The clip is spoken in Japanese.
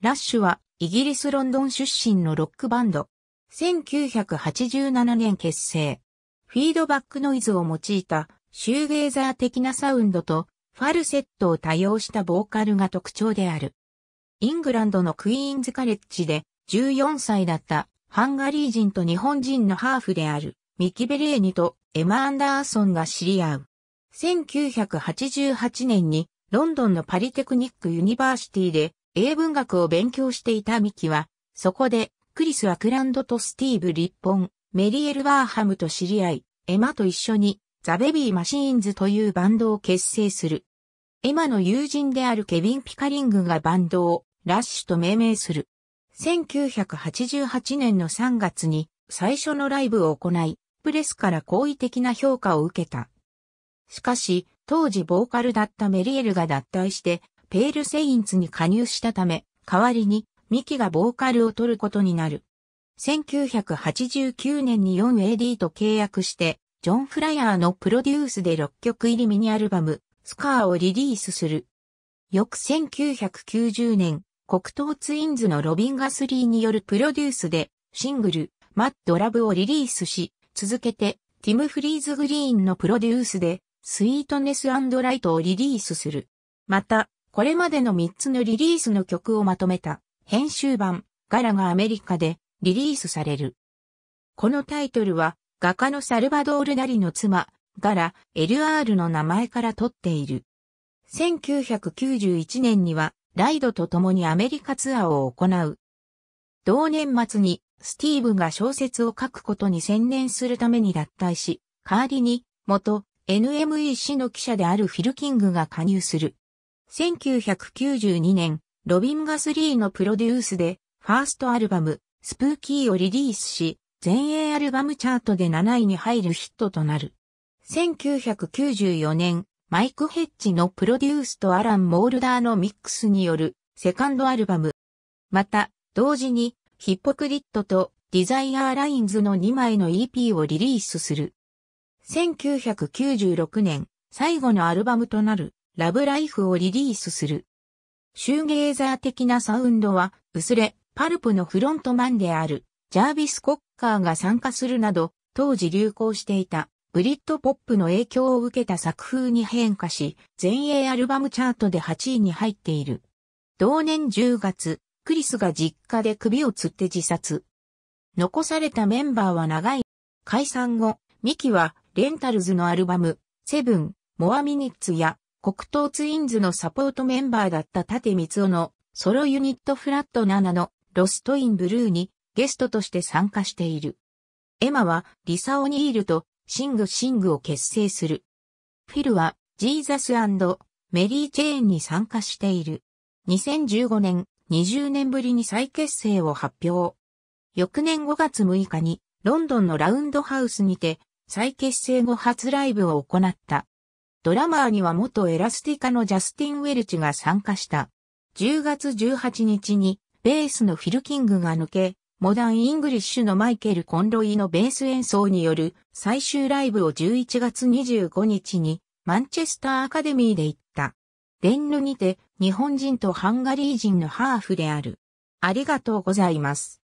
ラッシュはイギリスロンドン出身のロックバンド。1987年結成。フィードバックノイズを用いたシューゲーザー的なサウンドとファルセットを多用したボーカルが特徴である。イングランドのクイーンズカレッジで14歳だったハンガリー人と日本人のハーフであるミキ・ベレーニとエマ・アンダーソンが知り合う。1988年にロンドンのパリテクニック・ユニバーシティで英文学を勉強していたミキは、そこで、クリス・アクランドとスティーブ・リッポン、メリエル・ワーハムと知り合い、エマと一緒に、ザ・ベビー・マシーンズというバンドを結成する。エマの友人であるケビン・ピカリングがバンドを、ラッシュと命名する。1988年の3月に、最初のライブを行い、プレスから好意的な評価を受けた。しかし、当時ボーカルだったメリエルが脱退して、ペールセインツに加入したため、代わりにミキがボーカルを取ることになる。1989年に 4AD と契約して、ジョン・フライヤーのプロデュースで6曲入りミニアルバム、スカーをリリースする。翌1990年、黒糖ツインズのロビン・ガスリーによるプロデュースで、シングル、マッド・ラブをリリースし、続けて、ティム・フリーズ・グリーンのプロデュースで、スイートネスライトをリリースする。また、これまでの3つのリリースの曲をまとめた編集版ガラがアメリカでリリースされる。このタイトルは画家のサルバドール・ダリの妻、ガラ、LR の名前から取っている。1991年にはライドと共にアメリカツアーを行う。同年末にスティーブが小説を書くことに専念するために脱退し、代わりに元 NMEC の記者であるフィルキングが加入する。1992年、ロビンガスリーのプロデュースで、ファーストアルバム、スプーキーをリリースし、全英アルバムチャートで7位に入るヒットとなる。1994年、マイク・ヘッジのプロデュースとアラン・モールダーのミックスによるセカンドアルバム。また、同時に、ヒッポクリットとディザイアーラインズの2枚の EP をリリースする。1996年、最後のアルバムとなるラブライフをリリースする。シューゲーザー的なサウンドは、薄れ、パルプのフロントマンである、ジャービス・コッカーが参加するなど、当時流行していた、ブリッドポップの影響を受けた作風に変化し、全英アルバムチャートで8位に入っている。同年10月、クリスが実家で首を吊って自殺。残されたメンバーは長い。解散後、ミキは、レンタルズのアルバム、セブン、モアミニッツや、国東ツインズのサポートメンバーだった縦光夫のソロユニットフラット7のロストインブルーにゲストとして参加している。エマはリサ・オニールとシング・シングを結成する。フィルはジーザスメリー・チェーンに参加している。2015年、20年ぶりに再結成を発表。翌年5月6日にロンドンのラウンドハウスにて再結成後初ライブを行った。ドラマーには元エラスティカのジャスティン・ウェルチが参加した。10月18日にベースのフィル・キングが抜け、モダン・イングリッシュのマイケル・コンロイのベース演奏による最終ライブを11月25日にマンチェスター・アカデミーで行った。デンヌにて日本人とハンガリー人のハーフである。ありがとうございます。